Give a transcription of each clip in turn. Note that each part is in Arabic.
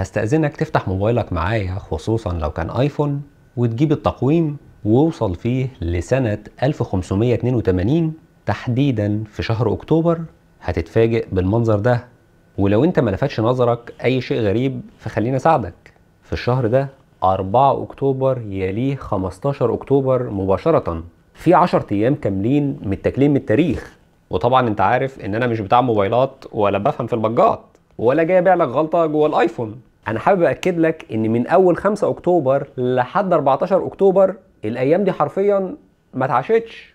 هستأذنك تفتح موبايلك معايا خصوصا لو كان ايفون وتجيب التقويم ووصل فيه لسنة 1582 تحديدا في شهر اكتوبر هتتفاجئ بالمنظر ده ولو انت ما لفتش نظرك اي شيء غريب فخليني اساعدك في الشهر ده 4 اكتوبر يليه 15 اكتوبر مباشرة في 10 ايام كاملين متاكلين من التاريخ وطبعا انت عارف ان انا مش بتاع موبايلات ولا بفهم في البجات ولا جاي ابيع لك غلطه جوه الايفون انا حابب اكد لك ان من اول 5 اكتوبر لحد 14 اكتوبر الايام دي حرفيا ما تعشتش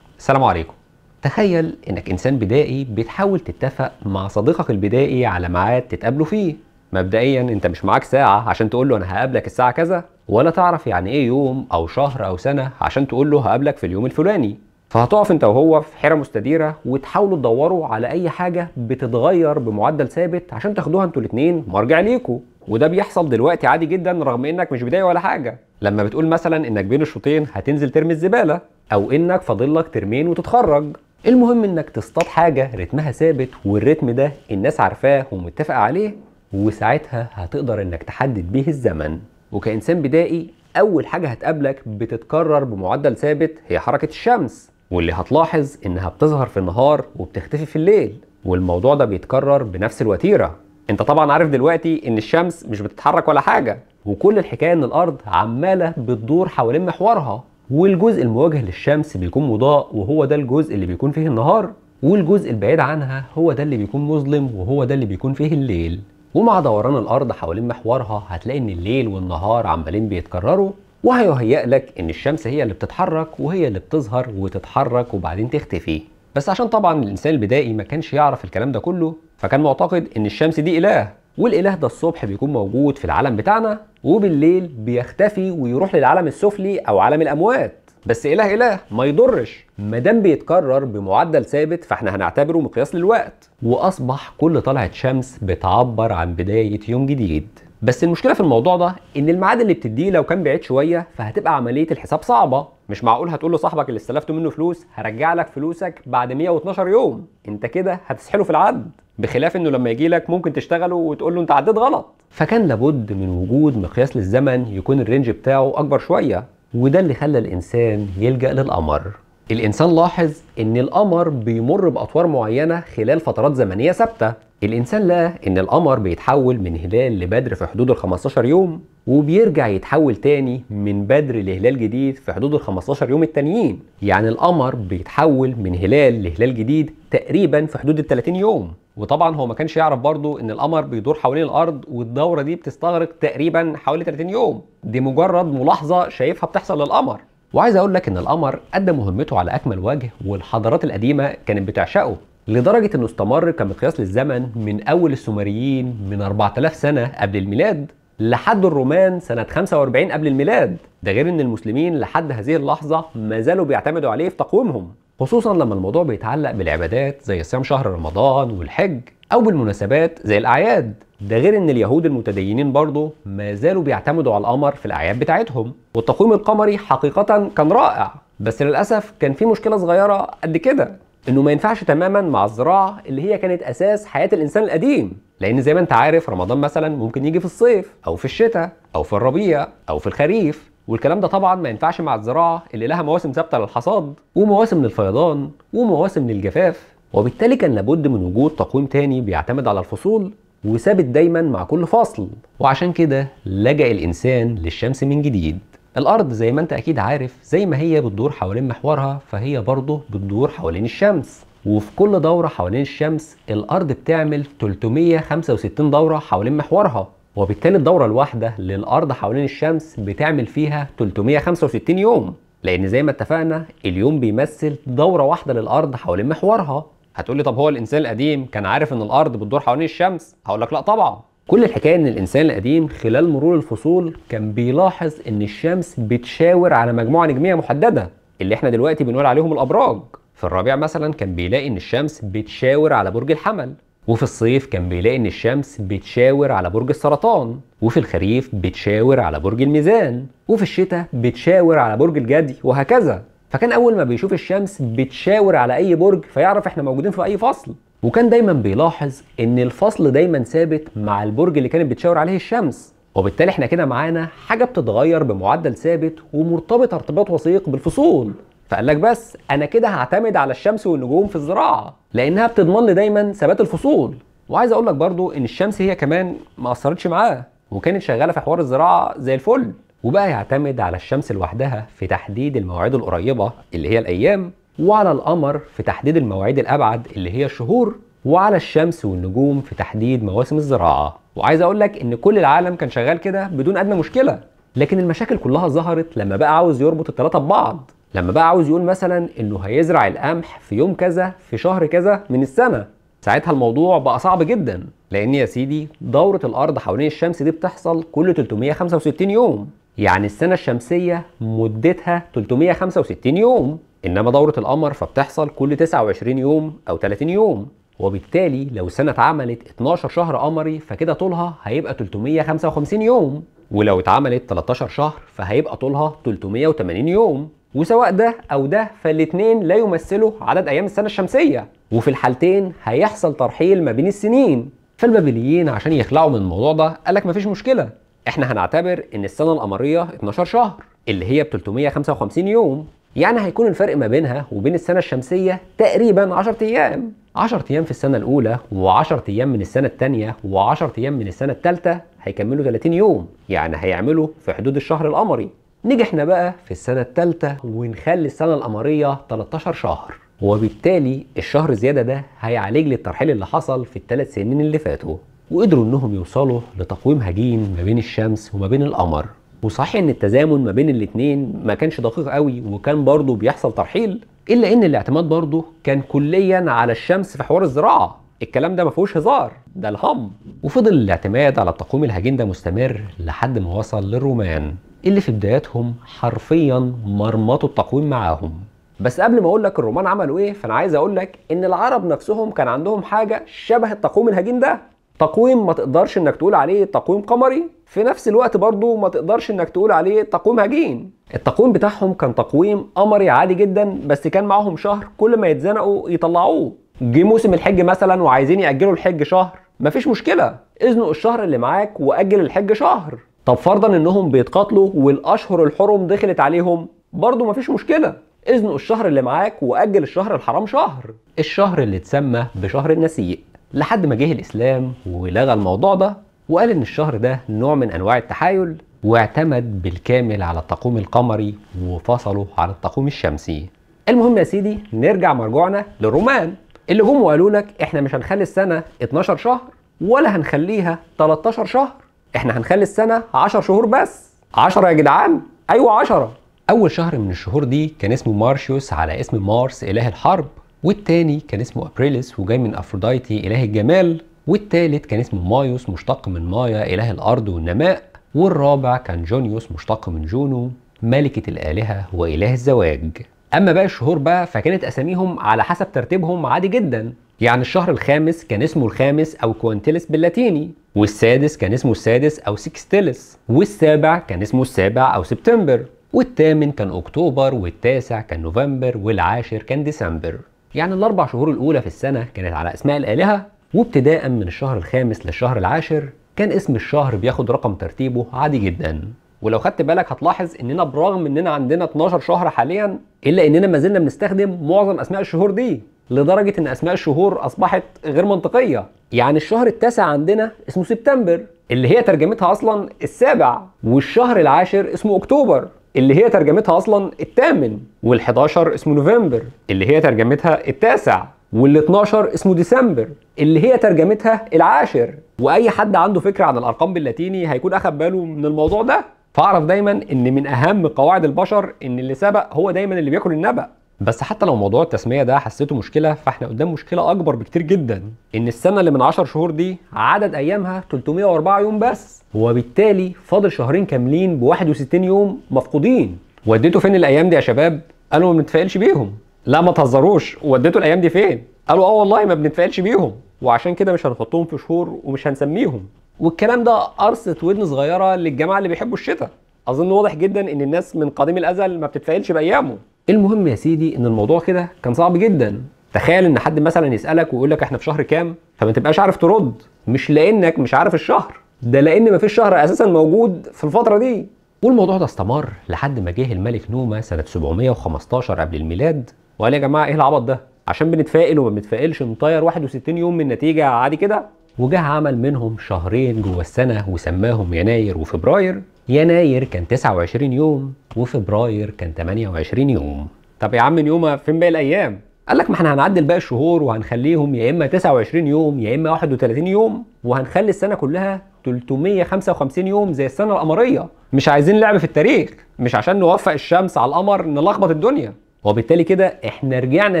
السلام عليكم تخيل انك انسان بدائي بتحاول تتفق مع صديقك البدائي على ميعاد تتقابلوا فيه مبدئيا انت مش معاك ساعه عشان تقول له انا هقابلك الساعه كذا ولا تعرف يعني ايه يوم او شهر او سنه عشان تقول له هقابلك في اليوم الفلاني فهتقف انت وهو في حيره مستديره وتحاولوا تدوروا على اي حاجه بتتغير بمعدل ثابت عشان تاخدوها انتوا الاثنين مرجع ليكوا وده بيحصل دلوقتي عادي جدا رغم انك مش بدايه ولا حاجه لما بتقول مثلا انك بين الشوطين هتنزل ترمي الزباله او انك فاضل لك ترمين وتتخرج المهم انك تصطاد حاجه رتمها ثابت والرتم ده الناس عارفاه ومتفقه عليه وساعتها هتقدر انك تحدد بيه الزمن وكإنسان بدائي أول حاجة هتقابلك بتتكرر بمعدل ثابت هي حركة الشمس واللي هتلاحظ إنها بتظهر في النهار وبتختفي في الليل والموضوع ده بيتكرر بنفس الوتيرة انت طبعا عارف دلوقتي ان الشمس مش بتتحرك ولا حاجة وكل الحكاية ان الارض عمالة بتدور حوالين محورها والجزء المواجه للشمس بيكون مضاء وهو ده الجزء اللي بيكون فيه النهار والجزء البعيد عنها هو ده اللي بيكون مظلم وهو ده اللي بيكون فيه الليل ومع دوران الارض حوالين محورها هتلاقي ان الليل والنهار عمالين بيتكرروا وهيهيأ لك ان الشمس هي اللي بتتحرك وهي اللي بتظهر وتتحرك وبعدين تختفي بس عشان طبعا الانسان البدائي ما كانش يعرف الكلام ده كله فكان معتقد ان الشمس دي اله والاله ده الصبح بيكون موجود في العالم بتاعنا وبالليل بيختفي ويروح للعالم السفلي او عالم الاموات بس اله اله ما يضرش ما دام بيتكرر بمعدل ثابت فاحنا هنعتبره مقياس للوقت واصبح كل طلعه شمس بتعبر عن بدايه يوم جديد بس المشكله في الموضوع ده ان الميعاد اللي بتديه لو كان بعيد شويه فهتبقى عمليه الحساب صعبه مش معقول هتقول لصاحبك اللي استلفت منه فلوس هرجع لك فلوسك بعد 112 يوم انت كده هتسحله في العد بخلاف انه لما يجي لك ممكن تشتغله وتقول له انت عديت غلط فكان لابد من وجود مقياس للزمن يكون الرينج بتاعه اكبر شويه وده اللي خلى الإنسان يلجأ للقمر الإنسان لاحظ إن القمر بيمر بأطوار معينة خلال فترات زمنية ثابتة الإنسان لقى إن القمر بيتحول من هلال لبدر في حدود ال 15 يوم وبيرجع يتحول تاني من بدر لهلال جديد في حدود ال 15 يوم التانيين يعني القمر بيتحول من هلال لهلال جديد تقريبا في حدود ال 30 يوم وطبعا هو ما كانش يعرف برضو ان القمر بيدور حوالين الارض والدوره دي بتستغرق تقريبا حوالي 30 يوم دي مجرد ملاحظه شايفها بتحصل للقمر وعايز اقول لك ان القمر ادى مهمته على اكمل وجه والحضارات القديمه كانت بتعشقه لدرجه انه استمر كمقياس للزمن من اول السومريين من 4000 سنه قبل الميلاد لحد الرومان سنة 45 قبل الميلاد ده غير ان المسلمين لحد هذه اللحظة ما زالوا بيعتمدوا عليه في تقويمهم خصوصا لما الموضوع بيتعلق بالعبادات زي صيام شهر رمضان والحج او بالمناسبات زي الاعياد ده غير ان اليهود المتدينين برضه ما زالوا بيعتمدوا على القمر في الاعياد بتاعتهم والتقويم القمري حقيقه كان رائع بس للاسف كان في مشكله صغيره قد كده انه ما ينفعش تماما مع الزراعه اللي هي كانت اساس حياه الانسان القديم لان زي ما انت عارف رمضان مثلا ممكن يجي في الصيف او في الشتاء او في الربيع او في الخريف والكلام ده طبعا ما ينفعش مع الزراعه اللي لها مواسم ثابته للحصاد ومواسم للفيضان ومواسم للجفاف وبالتالي كان لابد من وجود تقويم تاني بيعتمد على الفصول وثابت دايما مع كل فصل وعشان كده لجأ الإنسان للشمس من جديد الأرض زي ما أنت أكيد عارف زي ما هي بتدور حوالين محورها فهي برضه بتدور حوالين الشمس وفي كل دورة حوالين الشمس الأرض بتعمل 365 دورة حوالين محورها وبالتالي الدورة الواحدة للأرض حوالين الشمس بتعمل فيها 365 يوم لأن زي ما اتفقنا اليوم بيمثل دورة واحدة للأرض حوالين محورها هتقولي طب هو الإنسان القديم كان عارف إن الأرض بتدور حوالين الشمس هقول لك لا طبعا كل الحكاية إن الإنسان القديم خلال مرور الفصول كان بيلاحظ إن الشمس بتشاور على مجموعة نجمية محددة اللي إحنا دلوقتي بنقول عليهم الأبراج في الربيع مثلا كان بيلاقي إن الشمس بتشاور على برج الحمل وفي الصيف كان بيلاقي ان الشمس بتشاور على برج السرطان وفي الخريف بتشاور على برج الميزان وفي الشتاء بتشاور على برج الجدي وهكذا فكان اول ما بيشوف الشمس بتشاور على اي برج فيعرف احنا موجودين في اي فصل وكان دايما بيلاحظ ان الفصل دايما ثابت مع البرج اللي كانت بتشاور عليه الشمس وبالتالي احنا كده معانا حاجه بتتغير بمعدل ثابت ومرتبطه ارتباط وثيق بالفصول فقال لك بس انا كده هعتمد على الشمس والنجوم في الزراعه لانها بتضمن لي دايما ثبات الفصول وعايز اقول لك برضو ان الشمس هي كمان ما اثرتش معاه وكانت شغاله في حوار الزراعه زي الفل وبقى يعتمد على الشمس لوحدها في تحديد المواعيد القريبه اللي هي الايام وعلى القمر في تحديد المواعيد الابعد اللي هي الشهور وعلى الشمس والنجوم في تحديد مواسم الزراعه وعايز اقول لك ان كل العالم كان شغال كده بدون ادنى مشكله لكن المشاكل كلها ظهرت لما بقى عاوز يربط الثلاثه ببعض لما بقى عاوز يقول مثلا انه هيزرع القمح في يوم كذا في شهر كذا من السنه ساعتها الموضوع بقى صعب جدا لان يا سيدي دوره الارض حوالين الشمس دي بتحصل كل 365 يوم يعني السنه الشمسيه مدتها 365 يوم انما دوره القمر فبتحصل كل 29 يوم او 30 يوم وبالتالي لو السنه اتعملت 12 شهر قمري فكده طولها هيبقى 355 يوم ولو اتعملت 13 شهر فهيبقى طولها 380 يوم وسواء ده او ده فالاتنين لا يمثلوا عدد ايام السنه الشمسيه وفي الحالتين هيحصل ترحيل ما بين السنين فالبابليين عشان يخلعوا من الموضوع ده قالك مفيش مشكله احنا هنعتبر ان السنه القمريه 12 شهر اللي هي ب 355 يوم يعني هيكون الفرق ما بينها وبين السنه الشمسيه تقريبا 10 ايام 10 ايام في السنه الاولى و10 ايام من السنه الثانيه و10 ايام من السنه الثالثه هيكملوا 30 يوم يعني هيعملوا في حدود الشهر القمري نجحنا بقى في السنة الثالثة ونخلي السنة القمرية 13 شهر وبالتالي الشهر زيادة ده هيعالج لي الترحيل اللي حصل في الثلاث سنين اللي فاتوا وقدروا انهم يوصلوا لتقويم هجين ما بين الشمس وما بين القمر وصحيح ان التزامن ما بين الاثنين ما كانش دقيق قوي وكان برضه بيحصل ترحيل الا ان الاعتماد برضه كان كليا على الشمس في حوار الزراعه الكلام ده ما فيهوش هزار ده الهم وفضل الاعتماد على التقويم الهجين ده مستمر لحد ما وصل للرومان اللي في بداياتهم حرفيا مرمطوا التقويم معاهم بس قبل ما اقول لك الرومان عملوا ايه فانا عايز اقول لك ان العرب نفسهم كان عندهم حاجه شبه التقويم الهجين ده تقويم ما تقدرش انك تقول عليه تقويم قمري في نفس الوقت برضه ما تقدرش انك تقول عليه تقويم هجين التقويم بتاعهم كان تقويم قمري عادي جدا بس كان معاهم شهر كل ما يتزنقوا يطلعوه جه موسم الحج مثلا وعايزين ياجلوا الحج شهر مفيش مشكله ازنق الشهر اللي معاك واجل الحج شهر طب فرضا انهم بيتقاتلوا والاشهر الحرم دخلت عليهم برضه مفيش مشكله اذنق الشهر اللي معاك واجل الشهر الحرام شهر الشهر اللي اتسمى بشهر النسيء لحد ما جه الاسلام ولغى الموضوع ده وقال ان الشهر ده نوع من انواع التحايل واعتمد بالكامل على التقويم القمري وفصله عن التقويم الشمسي المهم يا سيدي نرجع مرجوعنا للرومان اللي جم وقالوا لك احنا مش هنخلي السنه 12 شهر ولا هنخليها 13 شهر احنا هنخلي السنه 10 شهور بس 10 يا جدعان ايوه 10 اول شهر من الشهور دي كان اسمه مارشيوس على اسم مارس اله الحرب والتاني كان اسمه ابريلس وجاي من افروديتي اله الجمال والتالت كان اسمه مايوس مشتق من مايا اله الارض والنماء والرابع كان جونيوس مشتق من جونو ملكة الآلهة وإله الزواج أما بقى الشهور بقى فكانت أساميهم على حسب ترتيبهم عادي جدا يعني الشهر الخامس كان اسمه الخامس أو كوانتيلس باللاتيني والسادس كان اسمه السادس أو سيكستيلس والسابع كان اسمه السابع أو سبتمبر والثامن كان أكتوبر والتاسع كان نوفمبر والعاشر كان ديسمبر يعني الأربع شهور الأولى في السنة كانت على أسماء الآلهة وابتداء من الشهر الخامس للشهر العاشر كان اسم الشهر بياخد رقم ترتيبه عادي جدا ولو خدت بالك هتلاحظ اننا برغم اننا عندنا 12 شهر حاليا الا اننا ما زلنا بنستخدم معظم اسماء الشهور دي لدرجه ان اسماء الشهور اصبحت غير منطقيه يعني الشهر التاسع عندنا اسمه سبتمبر اللي هي ترجمتها اصلا السابع والشهر العاشر اسمه اكتوبر اللي هي ترجمتها اصلا الثامن وال11 اسمه نوفمبر اللي هي ترجمتها التاسع وال12 اسمه ديسمبر اللي هي ترجمتها العاشر واي حد عنده فكره عن الارقام باللاتيني هيكون اخد باله من الموضوع ده فاعرف دايما ان من اهم قواعد البشر ان اللي سبق هو دايما اللي بياكل النبأ بس حتى لو موضوع التسميه ده حسيته مشكله فاحنا قدام مشكله اكبر بكتير جدا ان السنه اللي من 10 شهور دي عدد ايامها 304 يوم بس وبالتالي فاضل شهرين كاملين ب 61 يوم مفقودين وديتوا فين الايام دي يا شباب قالوا ما بنتفائلش بيهم لا ما تهزروش وديتوا الايام دي فين قالوا اه والله ما بنتفائلش بيهم وعشان كده مش هنحطهم في شهور ومش هنسميهم والكلام ده قرصه ودن صغيره للجماعه اللي بيحبوا الشتاء اظن واضح جدا ان الناس من قديم الازل ما بتتفائلش بايامه المهم يا سيدي ان الموضوع كده كان صعب جدا تخيل ان حد مثلا يسالك ويقول لك احنا في شهر كام فما تبقاش عارف ترد مش لانك مش عارف الشهر ده لان ما فيش شهر اساسا موجود في الفتره دي والموضوع ده استمر لحد ما جه الملك نومه سنه 715 قبل الميلاد وقال يا جماعه ايه العبط ده عشان بنتفائل وما بنتفائلش نطير 61 يوم من نتيجه عادي كده وجه عمل منهم شهرين جوه السنه وسماهم يناير وفبراير يناير كان 29 يوم وفبراير كان 28 يوم طب يا عم نيوما فين باقي الايام قال لك ما احنا هنعدل باقي الشهور وهنخليهم يا اما 29 يوم يا اما 31 يوم وهنخلي السنه كلها 355 يوم زي السنه القمريه مش عايزين لعب في التاريخ مش عشان نوفق الشمس على القمر نلخبط الدنيا وبالتالي كده احنا رجعنا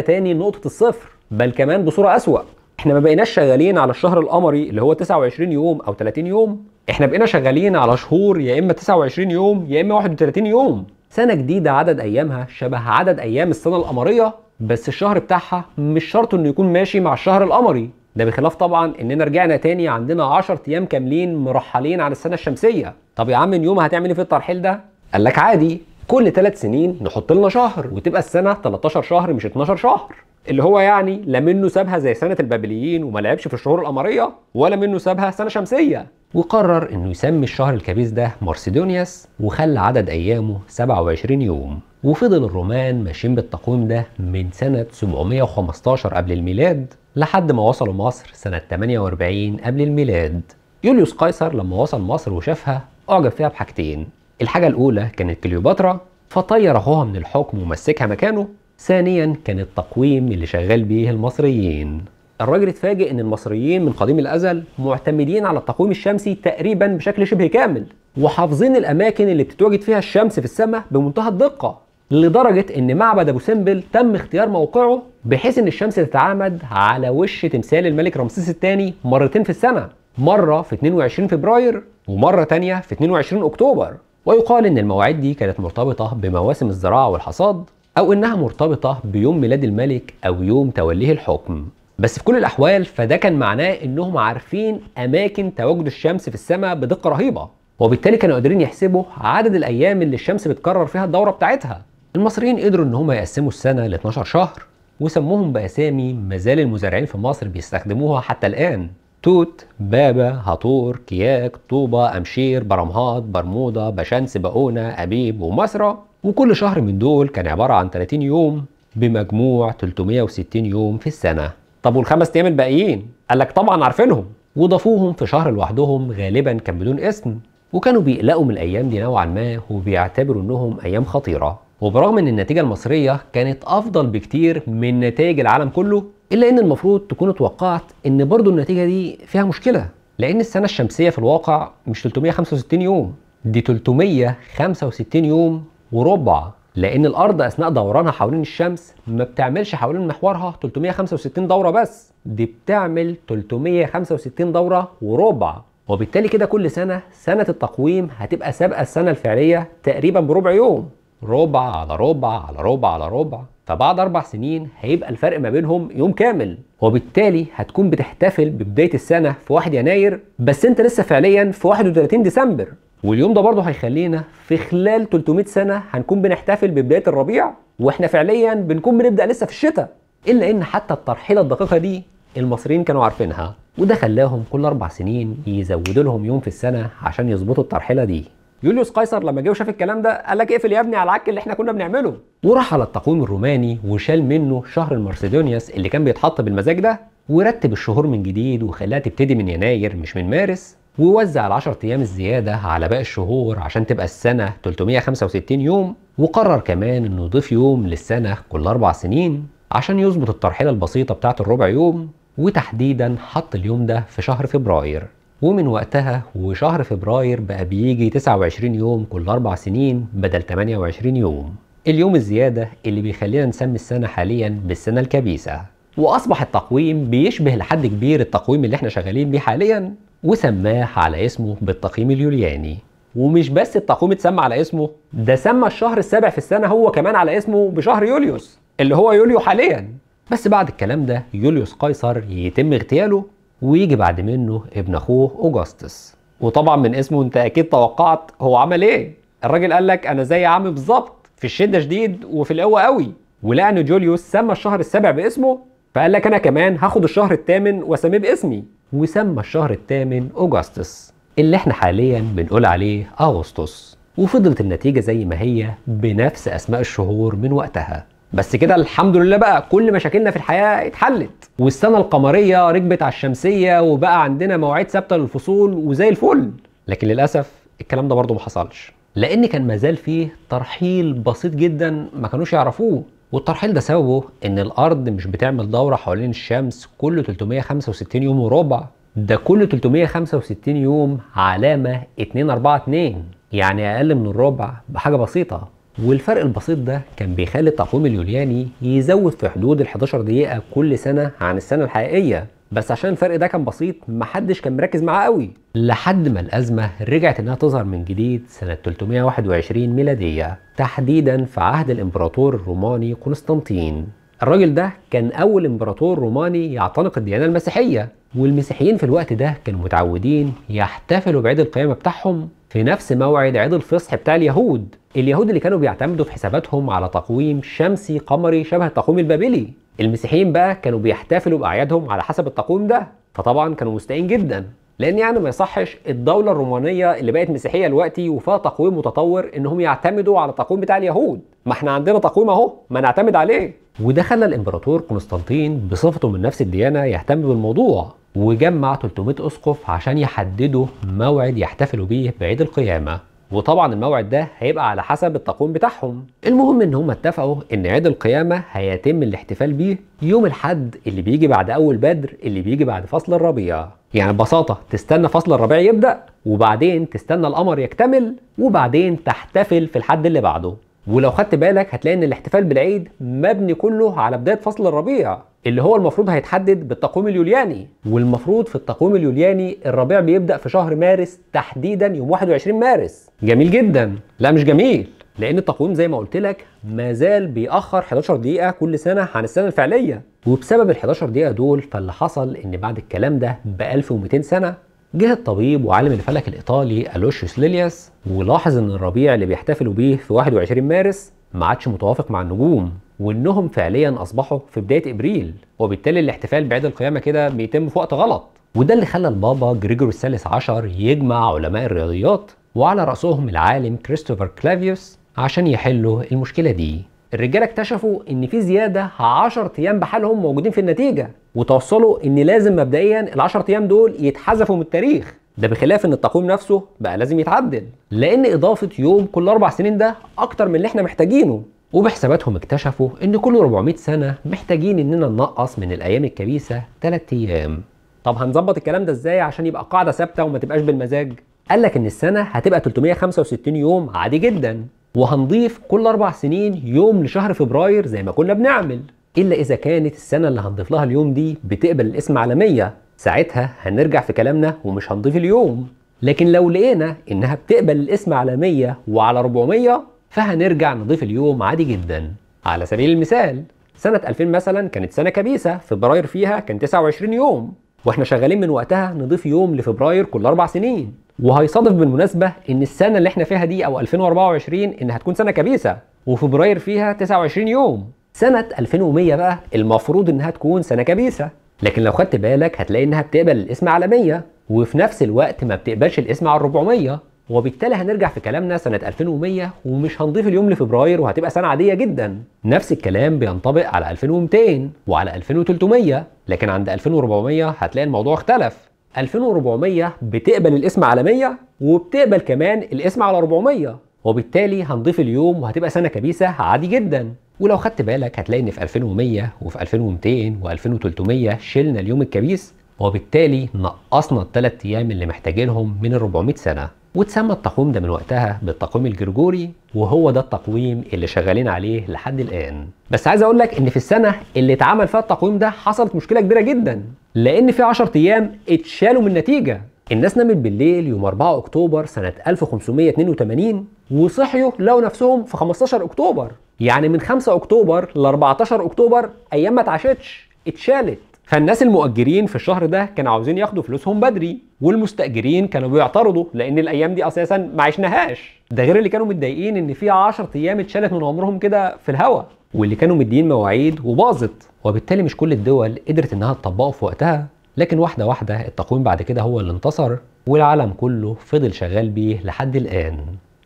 تاني لنقطه الصفر بل كمان بصوره اسوأ احنا ما بقيناش شغالين على الشهر القمري اللي هو 29 يوم او 30 يوم احنا بقينا شغالين على شهور يا اما 29 يوم يا اما 31 يوم سنه جديده عدد ايامها شبه عدد ايام السنه القمريه بس الشهر بتاعها مش شرط انه يكون ماشي مع الشهر القمري ده بخلاف طبعا اننا رجعنا تاني عندنا 10 ايام كاملين مرحلين عن السنه الشمسيه طب يا عم يوم هتعمل ايه في الترحيل ده قال لك عادي كل ثلاث سنين نحط لنا شهر وتبقى السنه 13 شهر مش 12 شهر اللي هو يعني لا منه سابها زي سنه البابليين وما لعبش في الشهور القمريه ولا منه سابها سنه شمسيه وقرر انه يسمي الشهر الكبيس ده مارسيدونياس وخلى عدد ايامه 27 يوم وفضل الرومان ماشيين بالتقويم ده من سنة 715 قبل الميلاد لحد ما وصلوا مصر سنة 48 قبل الميلاد يوليوس قيصر لما وصل مصر وشافها أعجب فيها بحاجتين الحاجة الأولى كانت كليوباترا فطير أخوها من الحكم ومسكها مكانه ثانيا كان التقويم اللي شغال بيه المصريين الراجل اتفاجئ ان المصريين من قديم الازل معتمدين على التقويم الشمسي تقريبا بشكل شبه كامل وحافظين الاماكن اللي بتتواجد فيها الشمس في السماء بمنتهى الدقه لدرجه ان معبد ابو سمبل تم اختيار موقعه بحيث ان الشمس تتعامد على وش تمثال الملك رمسيس الثاني مرتين في السنه مره في 22 فبراير ومره تانية في 22 اكتوبر ويقال إن المواعيد دي كانت مرتبطة بمواسم الزراعة والحصاد أو إنها مرتبطة بيوم ميلاد الملك أو يوم توليه الحكم بس في كل الأحوال فده كان معناه إنهم عارفين أماكن تواجد الشمس في السماء بدقة رهيبة وبالتالي كانوا قادرين يحسبوا عدد الأيام اللي الشمس بتكرر فيها الدورة بتاعتها المصريين قدروا إن هم يقسموا السنة ل 12 شهر وسموهم بأسامي ما زال المزارعين في مصر بيستخدموها حتى الآن توت بابا هاطور كياك طوبة أمشير برمهات برمودة بشمس بقونة أبيب ومصرة وكل شهر من دول كان عبارة عن 30 يوم بمجموع 360 يوم في السنة طب والخمس أيام الباقيين؟ قال لك طبعا عارفينهم وضافوهم في شهر لوحدهم غالبا كان بدون اسم وكانوا بيقلقوا من الأيام دي نوعا ما وبيعتبروا إنهم أيام خطيرة وبرغم ان النتيجه المصريه كانت افضل بكتير من نتائج العالم كله الا ان المفروض تكون اتوقعت ان برضو النتيجه دي فيها مشكله لان السنه الشمسيه في الواقع مش 365 يوم دي 365 يوم وربع لان الارض اثناء دورانها حوالين الشمس ما بتعملش حوالين محورها 365 دوره بس دي بتعمل 365 دوره وربع وبالتالي كده كل سنه سنه التقويم هتبقى سابقه السنه الفعليه تقريبا بربع يوم ربع على ربع على ربع على ربع فبعد اربع سنين هيبقى الفرق ما بينهم يوم كامل وبالتالي هتكون بتحتفل ببدايه السنه في 1 يناير بس انت لسه فعليا في 31 ديسمبر واليوم ده برضه هيخلينا في خلال 300 سنه هنكون بنحتفل ببدايه الربيع واحنا فعليا بنكون بنبدا لسه في الشتاء الا ان حتى الترحيله الدقيقه دي المصريين كانوا عارفينها وده خلاهم كل اربع سنين يزودوا لهم يوم في السنه عشان يظبطوا الترحيله دي يوليوس قيصر لما جه وشاف الكلام ده قال لك اقفل يا ابني على العك اللي احنا كنا بنعمله وراح على التقويم الروماني وشال منه شهر المرسيدونيوس اللي كان بيتحط بالمزاج ده ورتب الشهور من جديد وخلاها تبتدي من يناير مش من مارس ووزع ال 10 ايام الزياده على باقي الشهور عشان تبقى السنه 365 يوم وقرر كمان انه يضيف يوم للسنه كل اربع سنين عشان يظبط الترحيله البسيطه بتاعه الربع يوم وتحديدا حط اليوم ده في شهر فبراير ومن وقتها وشهر فبراير بقى بيجي 29 يوم كل أربع سنين بدل 28 يوم اليوم الزيادة اللي بيخلينا نسمي السنة حاليا بالسنة الكبيسة وأصبح التقويم بيشبه لحد كبير التقويم اللي احنا شغالين بيه حاليا وسماه على اسمه بالتقييم اليولياني ومش بس التقويم اتسمى على اسمه ده سمى الشهر السابع في السنة هو كمان على اسمه بشهر يوليوس اللي هو يوليو حاليا بس بعد الكلام ده يوليوس قيصر يتم اغتياله ويجي بعد منه ابن اخوه اوجستس وطبعا من اسمه انت اكيد توقعت هو عمل ايه الراجل قال لك انا زي عمي بالظبط في الشده شديد وفي القوه قوي ولقى ان جوليوس سمى الشهر السابع باسمه فقال لك انا كمان هاخد الشهر الثامن واسميه باسمي وسمى الشهر الثامن اوجستس اللي احنا حاليا بنقول عليه اغسطس وفضلت النتيجه زي ما هي بنفس اسماء الشهور من وقتها بس كده الحمد لله بقى كل مشاكلنا في الحياه اتحلت والسنه القمريه ركبت على الشمسيه وبقى عندنا مواعيد ثابته للفصول وزي الفل لكن للاسف الكلام ده برضه ما حصلش لان كان مازال فيه ترحيل بسيط جدا ما كانوش يعرفوه والترحيل ده سببه ان الارض مش بتعمل دوره حوالين الشمس كل 365 يوم وربع ده كل 365 يوم علامه 242 يعني اقل من الربع بحاجه بسيطه والفرق البسيط ده كان بيخلي التقويم اليولياني يزود في حدود ال 11 دقيقة كل سنة عن السنة الحقيقية بس عشان الفرق ده كان بسيط محدش كان مركز معاه قوي لحد ما الأزمة رجعت إنها تظهر من جديد سنة 321 ميلادية تحديدا في عهد الإمبراطور الروماني قسطنطين الراجل ده كان أول إمبراطور روماني يعتنق الديانة المسيحية والمسيحيين في الوقت ده كانوا متعودين يحتفلوا بعيد القيامة بتاعهم في نفس موعد عيد الفصح بتاع اليهود اليهود اللي كانوا بيعتمدوا في حساباتهم على تقويم شمسي قمري شبه التقويم البابلي المسيحيين بقى كانوا بيحتفلوا بأعيادهم على حسب التقويم ده فطبعا كانوا مستائين جدا لان يعني ما يصحش الدوله الرومانيه اللي بقت مسيحيه دلوقتي وفيها تقويم متطور انهم يعتمدوا على التقويم بتاع اليهود ما احنا عندنا تقويم اهو ما نعتمد عليه وده خلى الامبراطور قسطنطين بصفته من نفس الديانه يهتم بالموضوع وجمع 300 اسقف عشان يحددوا موعد يحتفلوا بيه بعيد القيامه وطبعا الموعد ده هيبقى على حسب التقويم بتاعهم المهم ان هم اتفقوا ان عيد القيامه هيتم الاحتفال بيه يوم الحد اللي بيجي بعد اول بدر اللي بيجي بعد فصل الربيع يعني ببساطه تستنى فصل الربيع يبدا وبعدين تستنى القمر يكتمل وبعدين تحتفل في الحد اللي بعده ولو خدت بالك هتلاقي ان الاحتفال بالعيد مبني كله على بدايه فصل الربيع اللي هو المفروض هيتحدد بالتقويم اليولياني والمفروض في التقويم اليولياني الربيع بيبدا في شهر مارس تحديدا يوم 21 مارس جميل جدا لا مش جميل لان التقويم زي ما قلت لك ما زال بيأخر 11 دقيقه كل سنه عن السنه الفعليه وبسبب ال 11 دقيقه دول فاللي حصل ان بعد الكلام ده ب 1200 سنه جه الطبيب وعالم الفلك الايطالي الوشيوس ليلياس ولاحظ ان الربيع اللي بيحتفلوا بيه في 21 مارس ما عادش متوافق مع النجوم وانهم فعليا اصبحوا في بدايه ابريل وبالتالي الاحتفال بعيد القيامه كده بيتم في وقت غلط وده اللي خلى البابا جريجوري الثالث عشر يجمع علماء الرياضيات وعلى راسهم العالم كريستوفر كلافيوس عشان يحلوا المشكله دي الرجاله اكتشفوا ان في زياده 10 ايام بحالهم موجودين في النتيجه وتوصلوا ان لازم مبدئيا ال 10 ايام دول يتحذفوا من التاريخ ده بخلاف ان التقويم نفسه بقى لازم يتعدل لان اضافه يوم كل اربع سنين ده اكتر من اللي احنا محتاجينه وبحساباتهم اكتشفوا ان كل 400 سنة محتاجين اننا ننقص من الايام الكبيسة 3 ايام طب هنظبط الكلام ده ازاي عشان يبقى قاعدة ثابتة وما تبقاش بالمزاج قال لك ان السنة هتبقى 365 يوم عادي جدا وهنضيف كل اربع سنين يوم لشهر فبراير زي ما كنا بنعمل الا اذا كانت السنة اللي هنضيف لها اليوم دي بتقبل الاسم عالمية ساعتها هنرجع في كلامنا ومش هنضيف اليوم لكن لو لقينا انها بتقبل الاسم عالمية وعلى 400 فهنرجع نضيف اليوم عادي جدا على سبيل المثال سنة 2000 مثلا كانت سنة كبيسة فبراير فيها كان 29 يوم واحنا شغالين من وقتها نضيف يوم لفبراير كل أربع سنين وهيصادف بالمناسبة إن السنة اللي احنا فيها دي أو 2024 انها تكون سنة كبيسة وفبراير فيها 29 يوم سنة 2100 بقى المفروض إنها تكون سنة كبيسة لكن لو خدت بالك هتلاقي إنها بتقبل الاسم على 100 وفي نفس الوقت ما بتقبلش الاسم على 400 وبالتالي هنرجع في كلامنا سنة 2100 ومش هنضيف اليوم لفبراير وهتبقى سنة عادية جدا نفس الكلام بينطبق على 2200 وعلى 2300 لكن عند 2400 هتلاقي الموضوع اختلف 2400 بتقبل الاسم على 100 وبتقبل كمان الاسم على 400 وبالتالي هنضيف اليوم وهتبقى سنة كبيسة عادي جدا ولو خدت بالك هتلاقي ان في 2100 وفي 2200 و2300 شلنا اليوم الكبيس وبالتالي نقصنا الثلاث ايام اللي محتاجينهم من ال 400 سنه واتسمى التقويم ده من وقتها بالتقويم الجرجوري وهو ده التقويم اللي شغالين عليه لحد الان بس عايز اقول لك ان في السنه اللي اتعمل فيها التقويم ده حصلت مشكله كبيره جدا لان في 10 ايام اتشالوا من النتيجه الناس نامت بالليل يوم 4 اكتوبر سنه 1582 وصحيوا لقوا نفسهم في 15 اكتوبر يعني من 5 اكتوبر ل 14 اكتوبر ايام ما اتعشتش اتشالت فالناس المؤجرين في الشهر ده كانوا عاوزين ياخدوا فلوسهم بدري والمستاجرين كانوا بيعترضوا لان الايام دي اساسا ما عشناهاش ده غير اللي كانوا متضايقين ان في 10 ايام اتشالت من عمرهم كده في الهوا واللي كانوا مدين مواعيد وباظت وبالتالي مش كل الدول قدرت انها تطبقه في وقتها لكن واحده واحده التقويم بعد كده هو اللي انتصر والعالم كله فضل شغال بيه لحد الان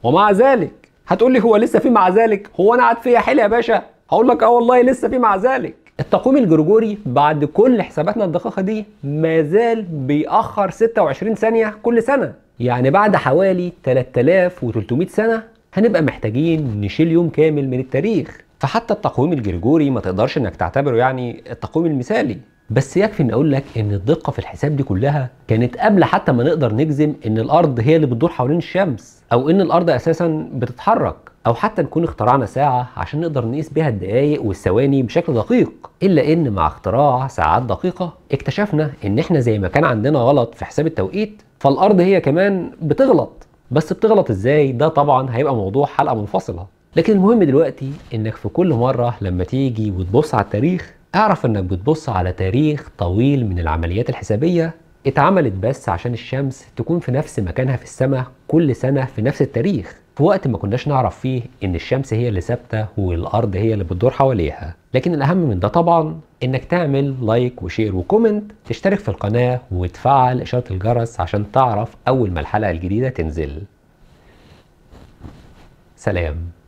ومع ذلك هتقول لي هو لسه في مع ذلك هو انا قاعد فيها حيل يا باشا هقول لك اه والله لسه في مع ذلك التقويم الجرجوري بعد كل حساباتنا الدقيقة دي ما زال بيأخر 26 ثانية كل سنة يعني بعد حوالي 3300 سنة هنبقى محتاجين نشيل يوم كامل من التاريخ فحتى التقويم الجرجوري ما تقدرش انك تعتبره يعني التقويم المثالي بس يكفي ان اقول لك ان الدقه في الحساب دي كلها كانت قبل حتى ما نقدر نجزم ان الارض هي اللي بتدور حوالين الشمس او ان الارض اساسا بتتحرك او حتى نكون اخترعنا ساعه عشان نقدر نقيس بيها الدقائق والثواني بشكل دقيق الا ان مع اختراع ساعات دقيقه اكتشفنا ان احنا زي ما كان عندنا غلط في حساب التوقيت فالارض هي كمان بتغلط بس بتغلط ازاي ده طبعا هيبقى موضوع حلقه منفصله لكن المهم دلوقتي انك في كل مره لما تيجي وتبص على التاريخ اعرف انك بتبص على تاريخ طويل من العمليات الحسابيه اتعملت بس عشان الشمس تكون في نفس مكانها في السماء كل سنه في نفس التاريخ في وقت ما كناش نعرف فيه ان الشمس هي اللي ثابته والارض هي اللي بتدور حواليها لكن الاهم من ده طبعا انك تعمل لايك وشير وكومنت تشترك في القناه وتفعل اشاره الجرس عشان تعرف اول ما الحلقه الجديده تنزل سلام